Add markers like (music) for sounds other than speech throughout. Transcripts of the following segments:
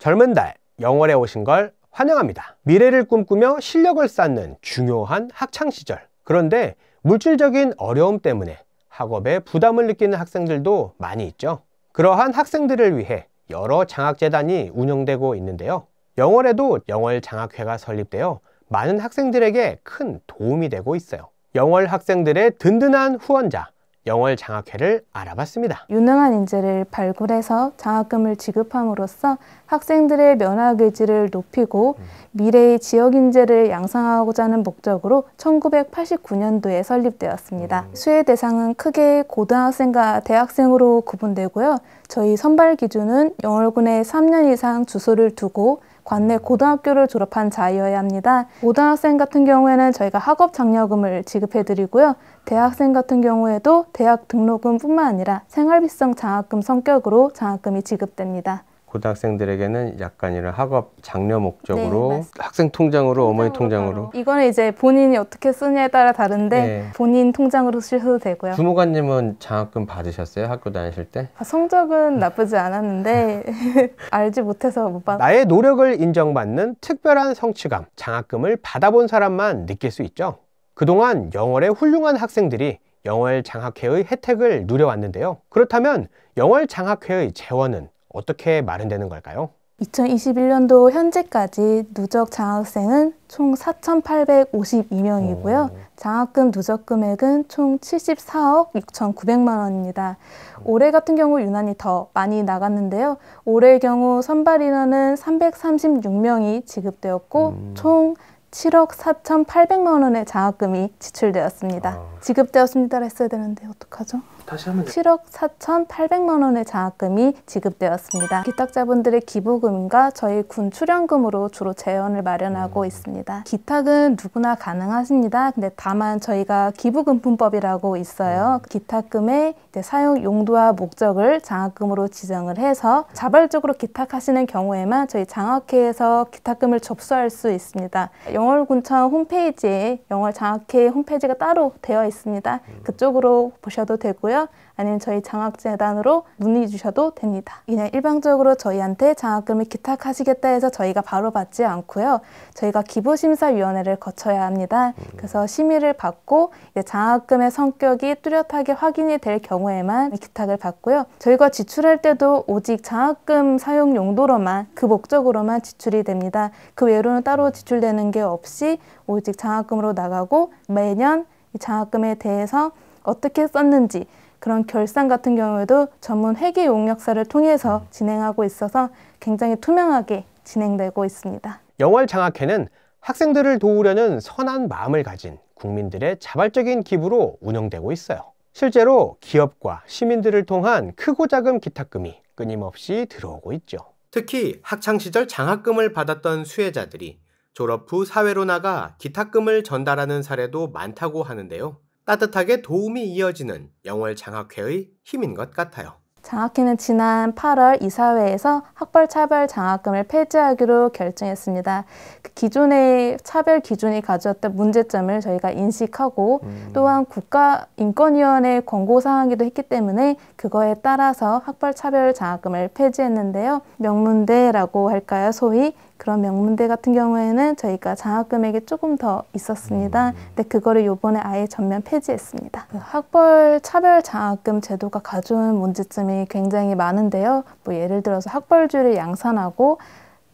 젊은 달 영월에 오신 걸 환영합니다. 미래를 꿈꾸며 실력을 쌓는 중요한 학창시절. 그런데 물질적인 어려움 때문에 학업에 부담을 느끼는 학생들도 많이 있죠. 그러한 학생들을 위해 여러 장학재단이 운영되고 있는데요. 영월에도 영월장학회가 설립되어 많은 학생들에게 큰 도움이 되고 있어요. 영월 학생들의 든든한 후원자 영월 장학회를 알아봤습니다. 유능한 인재를 발굴해서 장학금을 지급함으로써 학생들의 면학 의지를 높이고 음. 미래의 지역 인재를 양성하고자 하는 목적으로 1989년도에 설립되었습니다. 음. 수혜 대상은 크게 고등학생과 대학생으로 구분되고요. 저희 선발 기준은 영월군에 3년 이상 주소를 두고 관내 고등학교를 졸업한 자이어야 합니다. 고등학생 같은 경우에는 저희가 학업 장려금을 지급해 드리고요. 대학생 같은 경우에도 대학 등록금뿐만 아니라 생활비성 장학금 성격으로 장학금이 지급됩니다. 고등학생들에게는 약간 이런 학업 장려 목적으로 네, 학생 통장으로 어머니 통장으로, 통장으로. 이거는 이제 본인이 어떻게 쓰냐에 따라 다른데 네. 본인 통장으로 쓰셔도 되고요. 부모관님은 장학금 받으셨어요? 학교 다니실 때? 아, 성적은 나쁘지 않았는데 (laughs) 알지 못해서 못 받. 나의 노력을 인정받는 특별한 성취감, 장학금을 받아본 사람만 느낄 수 있죠. 그동안 영월의 훌륭한 학생들이 영월 장학회의 혜택을 누려왔는데요. 그렇다면 영월 장학회의 재원은 어떻게 마련되는 걸까요? 2021년도 현재까지 누적 장학생은 총 4,852명이고요. 장학금 누적 금액은 총 74억 6,900만 원입니다. 올해 같은 경우 유난히 더 많이 나갔는데요. 올해의 경우 선발 인원은 336명이 지급되었고 음. 총 7억 4,800만 원의 장학금이 지출되었습니다. 아. 지급되었습니다 했어야 되는데 어떡하죠? 다시 하면 7억 4,800만 원의 장학금이 지급되었습니다. 기탁자분들의 기부금과 저희 군 출연금으로 주로 재원을 마련하고 음. 있습니다. 기탁은 누구나 가능하십니다. 근데 다만 저희가 기부금품법이라고 있어요. 음. 기탁금의 사용 용도와 목적을 장학금으로 지정을 해서 자발적으로 기탁하시는 경우에만 저희 장학회에서 기탁금을 접수할 수 있습니다. 영월군청 홈페이지에 영월장학회 홈페이지가 따로 되어 있습니다. 음. 그쪽으로 보셔도 되고요. 장학금이 아니면 저희 장학재단으로 문의 주셔도 됩니다. 그냥 일방적으로 저희한테 장학금을 기탁하시겠다 해서 저희가 바로 받지 않고요. 저희가 기부심사위원회를 거쳐야 합니다. 그래서 심의를 받고 장학금의 성격이 뚜렷하게 확인이 될 경우에만 기탁을 받고요. 저희가 지출할 때도 오직 장학금 사용 용도로만 그 목적으로만 지출이 됩니다. 그 외로는 따로 지출되는 게 없이 오직 장학금으로 나가고 매년 장학금에 대해서 어떻게 썼는지 그런 결산 같은 경우에도 전문 회계 용역사를 통해서 음. 진행하고 있어서 굉장히 투명하게 진행되고 있습니다. 영월 장학회는 학생들을 도우려는 선한 마음을 가진 국민들의 자발적인 기부로 운영되고 있어요. 실제로 기업과 시민들을 통한 크고 작은 기탁금이 끊임없이 들어오고 있죠. 특히 학창시절 장학금을 받았던 수혜자들이 졸업 후 사회로 나가 기탁금을 전달하는 사례도 많다고 하는데요. 따뜻하게 도움이 이어지는 영월 장학회의 힘인 것 같아요. 장학회는 지난 8월 이사회에서 학벌차별 장학금을 폐지하기로 결정했습니다. 그 기존의 차별 기준이 가져왔던 문제점을 저희가 인식하고 음. 또한 국가인권위원회 권고사항이기도 했기 때문에 그거에 따라서 학벌차별 장학금을 폐지했는데요. 명문대라고 할까요? 소위 그런 명문대 같은 경우에는 저희가 장학 금액이 조금 더 있었습니다. 음. 근데 그거를 요번에 아예 전면 폐지했습니다. 그 학벌 차별 장학금 제도가 가져온 문제점이 굉장히 많은데요. 뭐 예를 들어서 학벌주를 양산하고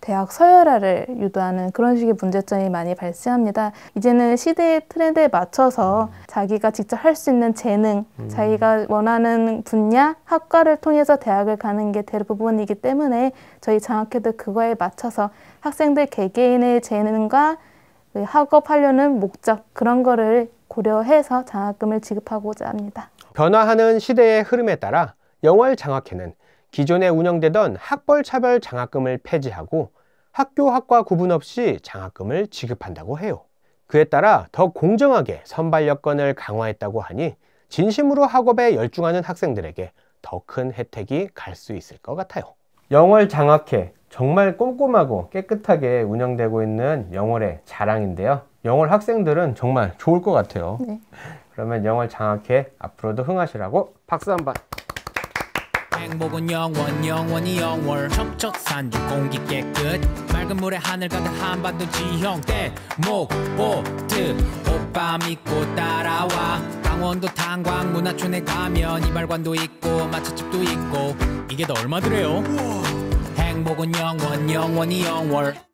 대학 서열화를 유도하는 그런 식의 문제점이 많이 발생합니다. 이제는 시대의 트렌드에 맞춰서 음. 자기가 직접 할 수 있는 재능, 음. 자기가 원하는 분야, 학과를 통해서 대학을 가는 게 대부분이기 때문에 저희 장학회도 그거에 맞춰서 학생들 개개인의 재능과 그 학업하려는 목적 그런 거를 고려해서 장학금을 지급하고자 합니다. 변화하는 시대의 흐름에 따라 영월 장학회는 기존에 운영되던 학벌차별 장학금을 폐지하고 학교 학과 구분 없이 장학금을 지급한다고 해요. 그에 따라 더 공정하게 선발 여건을 강화했다고 하니 진심으로 학업에 열중하는 학생들에게 더 큰 혜택이 갈 수 있을 것 같아요. 영월 장학회 정말 꼼꼼하고 깨끗하게 운영되고 있는 영월의 자랑인데요. 영월 학생들은 정말 좋을 것 같아요. 네. 그러면 영월 장학회 앞으로도 흥하시라고 박수 한번. 행복은 영원 영원히 영월 첩첩산중 공기 깨끗 맑은 물에 하늘 가득 한반도 지형 대목 보트 오빠 믿고 따라와 강원도 탄광 문화촌에 가면 이발관도 있고 마차집도 있고 이게 다 얼마 들래요 행복은 영원 영원히 영월